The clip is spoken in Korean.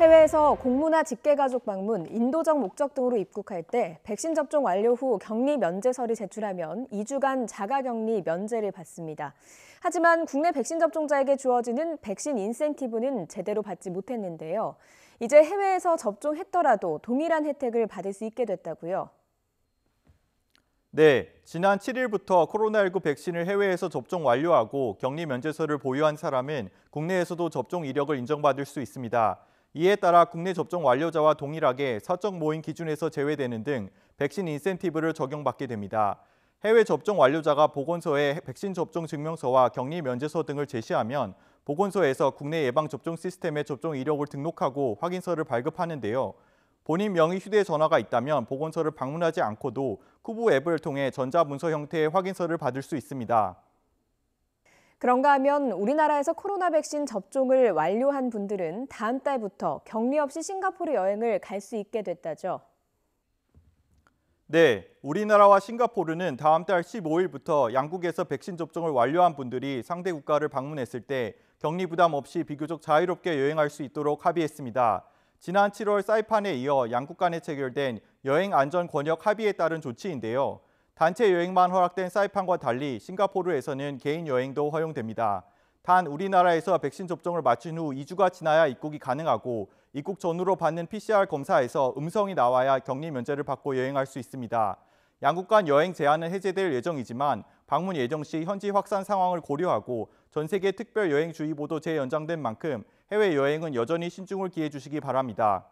해외에서 공문화 직계가족 방문, 인도적 목적 등으로 입국할 때 백신 접종 완료 후 격리 면제서를 제출하면 2주간 자가격리 면제를 받습니다. 하지만 국내 백신 접종자에게 주어지는 백신 인센티브는 제대로 받지 못했는데요. 이제 해외에서 접종했더라도 동일한 혜택을 받을 수 있게 됐다고요. 네, 지난 7일부터 코로나19 백신을 해외에서 접종 완료하고 격리 면제서를 보유한 사람은 국내에서도 접종 이력을 인정받을 수 있습니다. 이에 따라 국내 접종 완료자와 동일하게 사적 모임 기준에서 제외되는 등 백신 인센티브를 적용받게 됩니다. 해외 접종 완료자가 보건소에 백신 접종 증명서와 격리 면제서 등을 제시하면 보건소에서 국내 예방접종 시스템에 접종 이력을 등록하고 확인서를 발급하는데요. 본인 명의 휴대전화가 있다면 보건소를 방문하지 않고도 쿠부 앱을 통해 전자문서 형태의 확인서를 받을 수 있습니다. 그런가 하면 우리나라에서 코로나 백신 접종을 완료한 분들은 다음 달부터 격리 없이 싱가포르 여행을 갈 수 있게 됐다죠. 네, 우리나라와 싱가포르는 다음 달 15일부터 양국에서 백신 접종을 완료한 분들이 상대 국가를 방문했을 때 격리 부담 없이 비교적 자유롭게 여행할 수 있도록 합의했습니다. 지난 7월 사이판에 이어 양국 간에 체결된 여행 안전 권역 합의에 따른 조치인데요. 단체 여행만 허락된 사이판과 달리 싱가포르에서는 개인 여행도 허용됩니다. 단 우리나라에서 백신 접종을 마친 후 2주가 지나야 입국이 가능하고 입국 전후로 받는 PCR 검사에서 음성이 나와야 격리 면제를 받고 여행할 수 있습니다. 양국 간 여행 제한은 해제될 예정이지만 방문 예정 시 현지 확산 상황을 고려하고 전 세계 특별 여행 주의보도 재연장된 만큼 해외 여행은 여전히 신중을 기해 주시기 바랍니다.